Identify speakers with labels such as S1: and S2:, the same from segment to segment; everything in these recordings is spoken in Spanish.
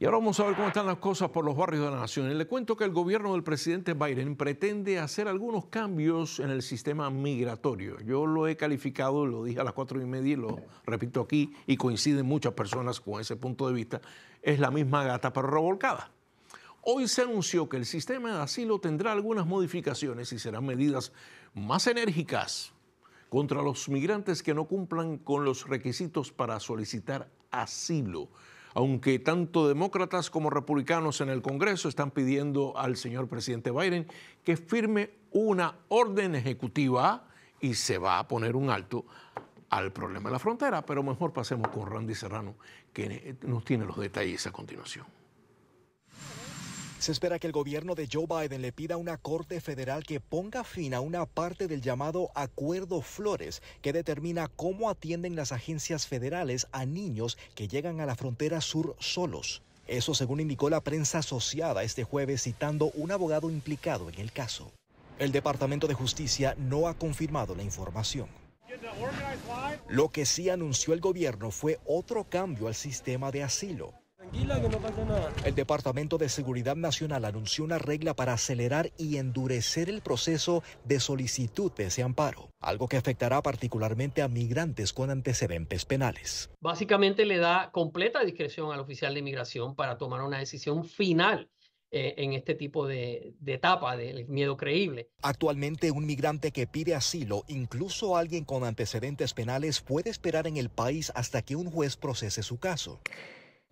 S1: Y ahora vamos a ver cómo están las cosas por los barrios de la nación. le cuento que el gobierno del presidente Biden pretende hacer algunos cambios en el sistema migratorio. Yo lo he calificado, lo dije a las cuatro y media y lo repito aquí, y coinciden muchas personas con ese punto de vista, es la misma gata pero revolcada. Hoy se anunció que el sistema de asilo tendrá algunas modificaciones y serán medidas más enérgicas contra los migrantes que no cumplan con los requisitos para solicitar asilo aunque tanto demócratas como republicanos en el Congreso están pidiendo al señor presidente Biden que firme una orden ejecutiva y se va a poner un alto al problema de la frontera, pero mejor pasemos con Randy Serrano, que nos tiene los detalles a continuación. Se espera que el gobierno de Joe Biden le pida a una
S2: corte federal que ponga fin a una parte del llamado Acuerdo Flores, que determina cómo atienden las agencias federales a niños que llegan a la frontera sur solos. Eso según indicó la prensa asociada este jueves citando un abogado implicado en el caso. El Departamento de Justicia no ha confirmado la información. Lo que sí anunció el gobierno fue otro cambio al sistema de asilo. El Departamento de Seguridad Nacional anunció una regla para acelerar y endurecer el proceso de solicitud de ese amparo, algo que afectará particularmente a migrantes con antecedentes penales.
S1: Básicamente le da completa discreción al oficial de inmigración para tomar una decisión final eh, en este tipo de, de etapa del miedo creíble.
S2: Actualmente un migrante que pide asilo, incluso alguien con antecedentes penales, puede esperar en el país hasta que un juez procese su caso.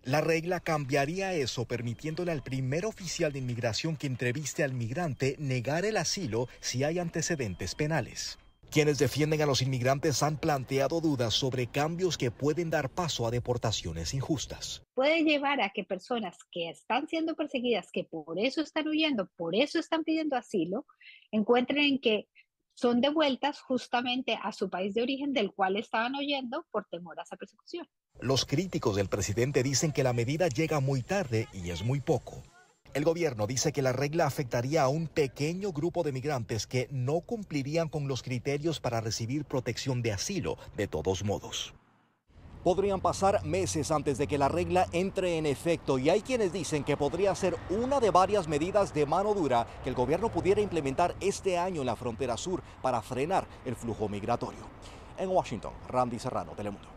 S2: La regla cambiaría eso, permitiéndole al primer oficial de inmigración que entreviste al migrante negar el asilo si hay antecedentes penales. Quienes defienden a los inmigrantes han planteado dudas sobre cambios que pueden dar paso a deportaciones injustas.
S1: Puede llevar
S2: a que personas que están siendo perseguidas, que por eso están huyendo, por eso están pidiendo asilo, encuentren que son devueltas justamente a su país de origen del cual estaban huyendo por temor a esa persecución. Los críticos del presidente dicen que la medida llega muy tarde y es muy poco. El gobierno dice que la regla afectaría a un pequeño grupo de migrantes que no cumplirían con los criterios para recibir protección de asilo, de todos modos. Podrían pasar meses antes de que la regla entre en efecto y hay quienes dicen que podría ser una de varias medidas de mano dura que el gobierno pudiera implementar este año en la frontera sur para frenar el flujo migratorio. En Washington, Randy Serrano, Telemundo.